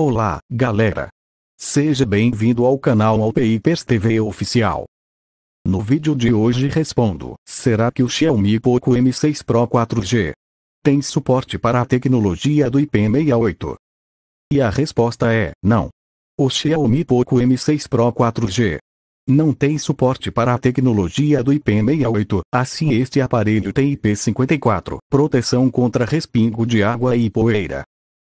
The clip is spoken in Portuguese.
Olá, galera! Seja bem-vindo ao canal Alpeipers TV Oficial. No vídeo de hoje respondo, será que o Xiaomi Poco M6 Pro 4G tem suporte para a tecnologia do IP68? E a resposta é, não. O Xiaomi Poco M6 Pro 4G não tem suporte para a tecnologia do IP68, assim este aparelho tem IP54, proteção contra respingo de água e poeira,